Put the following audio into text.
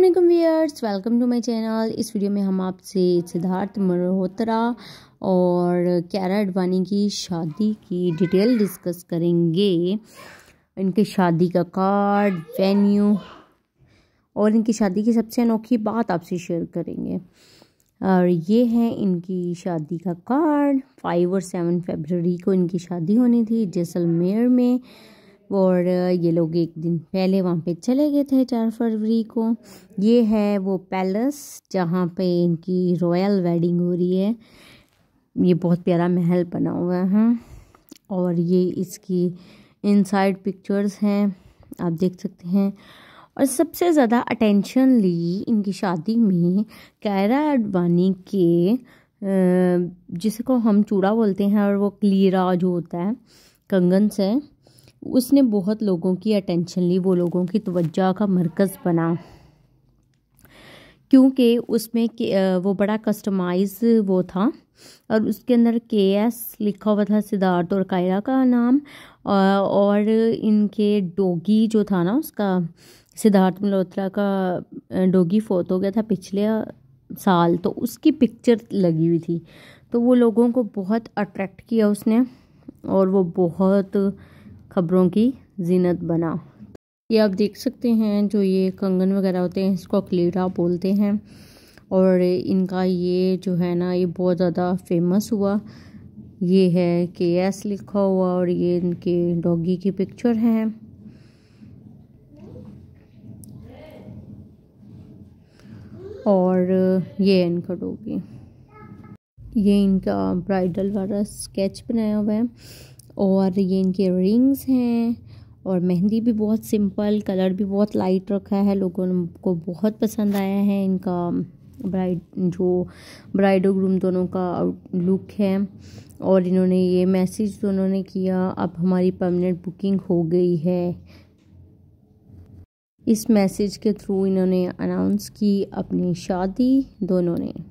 अल्लाम वीयर्स welcome to my channel इस वीडियो में हम आपसे सिद्धार्थ मल्होत्रा और क्यारा अडवाणी की शादी की डिटेल डिस्कस करेंगे इनके शादी का कार्ड वेन्यू और इनकी शादी की सबसे अनोखी बात आपसे शेयर करेंगे और ये है इनकी शादी का कार्ड फाइव और सेवन फेबररी को इनकी शादी होनी थी जैसलमेर में और ये लोग एक दिन पहले वहाँ पे चले गए थे चार फरवरी को ये है वो पैलेस जहाँ पे इनकी रॉयल वेडिंग हो रही है ये बहुत प्यारा महल बना हुआ है और ये इसकी इनसाइड पिक्चर्स हैं आप देख सकते हैं और सबसे ज़्यादा अटेंशन ली इनकी शादी में कैरा अडवाणी के जिसको हम चूड़ा बोलते हैं और वो क्लीरा जो होता है कंगन से उसने बहुत लोगों की अटेंशन ली वो लोगों की तवज्जा का मरकज़ बना क्योंकि उसमें वो बड़ा कस्टमाइज वो था और उसके अंदर के एस लिखा हुआ था सिद्धार्थ और कायरा का नाम और इनके डोगी जो था ना उसका सिद्धार्थ मल्होत्रा का डोगी फोत हो गया था पिछले साल तो उसकी पिक्चर लगी हुई थी तो वो लोगों को बहुत अट्रैक्ट किया उसने और वो बहुत खबरों की जीनत बना ये आप देख सकते हैं जो ये कंगन वगैरह होते हैं इसको अकलीरा बोलते हैं और इनका ये जो है ना ये बहुत ज़्यादा फेमस हुआ ये है के एस लिखा हुआ और ये इनके डॉगी की पिक्चर है और ये इनका डॉगी ये इनका ब्राइडल वाला स्केच बनाया हुआ है और ये इनके रिंग्स हैं और मेहंदी भी बहुत सिंपल कलर भी बहुत लाइट रखा है लोगों को बहुत पसंद आया है इनका ब्राइड जो ब्राइड और ग्रूम दोनों का लुक है और इन्होंने ये मैसेज दोनों ने किया अब हमारी परमानेंट बुकिंग हो गई है इस मैसेज के थ्रू इन्होंने अनाउंस की अपनी शादी दोनों ने